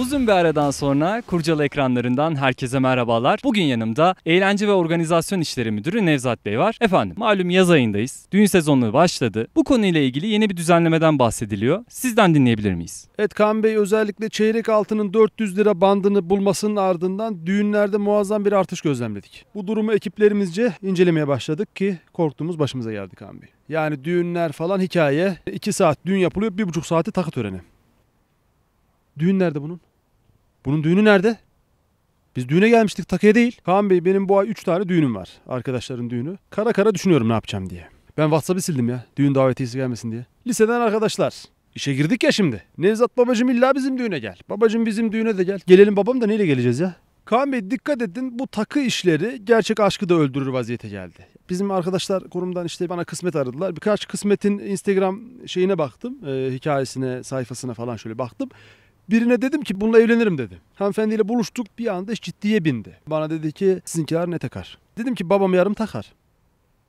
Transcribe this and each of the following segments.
Uzun bir aradan sonra Kurcalı ekranlarından herkese merhabalar. Bugün yanımda Eğlence ve Organizasyon İşleri Müdürü Nevzat Bey var. Efendim malum yaz ayındayız. Düğün sezonu başladı. Bu konuyla ilgili yeni bir düzenlemeden bahsediliyor. Sizden dinleyebilir miyiz? Evet Kaan Bey özellikle çeyrek altının 400 lira bandını bulmasının ardından düğünlerde muazzam bir artış gözlemledik. Bu durumu ekiplerimizce incelemeye başladık ki korktuğumuz başımıza geldi Kaan Bey. Yani düğünler falan hikaye. 2 saat düğün yapılıyor, 1,5 saati takı töreni. Düğün nerede bunun? Bunun düğünü nerede? Biz düğüne gelmiştik takıya değil. Kaan Bey benim bu ay 3 tane düğünüm var. Arkadaşların düğünü. Kara kara düşünüyorum ne yapacağım diye. Ben WhatsApp'ı sildim ya. Düğün davetiyesi gelmesin diye. Liseden arkadaşlar. İşe girdik ya şimdi. Nevzat babacım illa bizim düğüne gel. Babacım bizim düğüne de gel. Gelelim babam da neyle geleceğiz ya? Kaan Bey dikkat edin bu takı işleri gerçek aşkı da öldürür vaziyete geldi. Bizim arkadaşlar kurumdan işte bana kısmet aradılar. Birkaç kısmetin Instagram şeyine baktım. E, hikayesine, sayfasına falan şöyle baktım. Birine dedim ki bununla evlenirim dedi. Hanımefendiyle buluştuk bir anda iş ciddiye bindi. Bana dedi ki sizinkiler ne takar? Dedim ki babam yarım takar.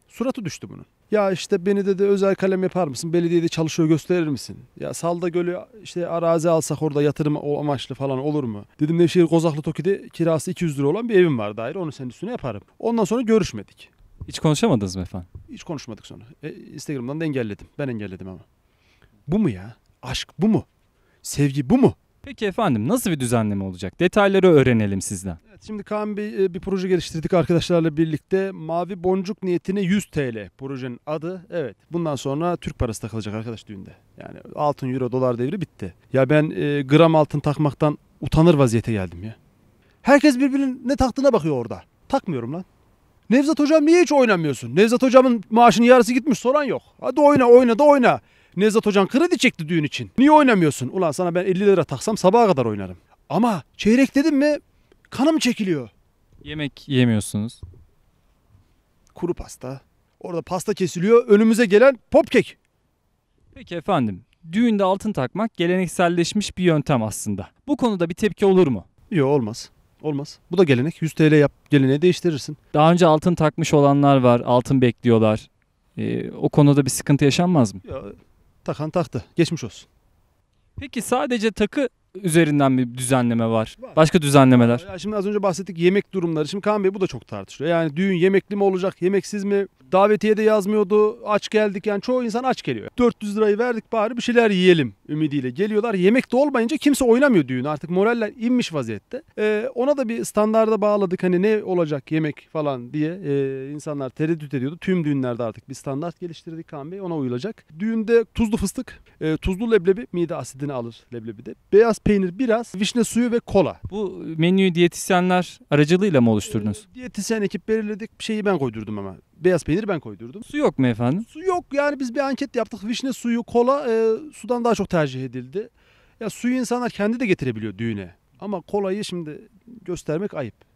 Suratı düştü bunun. Ya işte beni dedi özel kalem yapar mısın? Belediyede çalışıyor gösterir misin? Ya Salda Gölü işte arazi alsak orada yatırım amaçlı falan olur mu? Dedim Nevşehir Kozaklı Toki'de kirası 200 lira olan bir evim var daire. Onu senin üstüne yaparım. Ondan sonra görüşmedik. Hiç konuşamadınız mı efendim? Hiç konuşmadık sonra. E, Instagram'dan da engelledim. Ben engelledim ama. Bu mu ya? Aşk bu mu? Sevgi bu mu? Peki efendim nasıl bir düzenleme olacak? Detayları öğrenelim sizden. Evet, şimdi Kaan Bey e, bir proje geliştirdik arkadaşlarla birlikte. Mavi boncuk niyetine 100 TL projenin adı. Evet bundan sonra Türk parası takılacak arkadaş düğünde. Yani altın, euro, dolar devri bitti. Ya ben e, gram altın takmaktan utanır vaziyete geldim ya. Herkes birbirinin ne taktığına bakıyor orada. Takmıyorum lan. Nevzat hocam niye hiç oynamıyorsun? Nevzat hocamın maaşının yarısı gitmiş soran yok. Hadi oyna oyna da oyna. Nevzat Hocan kredi çekti düğün için. Niye oynamıyorsun? Ulan sana ben 50 lira taksam sabaha kadar oynarım. Ama çeyrek dedim mi kanım çekiliyor. Yemek yemiyorsunuz. Kuru pasta. Orada pasta kesiliyor. Önümüze gelen popkek. Peki efendim. Düğünde altın takmak gelenekselleşmiş bir yöntem aslında. Bu konuda bir tepki olur mu? Yok olmaz. Olmaz. Bu da gelenek. 100 TL yap. Geleneği değiştirirsin. Daha önce altın takmış olanlar var. Altın bekliyorlar. Ee, o konuda bir sıkıntı yaşanmaz mı? Ya, Takan taktı. Geçmiş olsun. Peki sadece takı üzerinden bir düzenleme var. var. Başka düzenlemeler. Ya şimdi az önce bahsettik yemek durumları. Şimdi Kaan Bey bu da çok tartışılıyor. Yani düğün yemekli mi olacak, yemeksiz mi? Davetiye de yazmıyordu. Aç geldik yani çoğu insan aç geliyor. 400 lirayı verdik bari bir şeyler yiyelim ümidiyle geliyorlar. Yemek de olmayınca kimse oynamıyor düğün artık moraller inmiş vaziyette. Ee, ona da bir standarda bağladık hani ne olacak yemek falan diye ee, insanlar tereddüt ediyordu. Tüm düğünlerde artık bir standart geliştirdik Kaan Bey ona uyulacak. Düğünde tuzlu fıstık, e, tuzlu leblebi mide asidini alır leblebi de. Beyaz peynir biraz, vişne suyu ve kola. Bu menüyü diyetisyenler aracılığıyla mı ee, oluşturdunuz? E, diyetisyen ekip belirledik şeyi ben koydurdum ama beyaz peynir ben koydurdum. Su yok mu efendim? Su yok yani biz bir anket yaptık. Vişne suyu, kola e, sudan daha çok tercih edildi. Ya suyu insanlar kendi de getirebiliyor düğüne. Ama kolayı şimdi göstermek ayıp.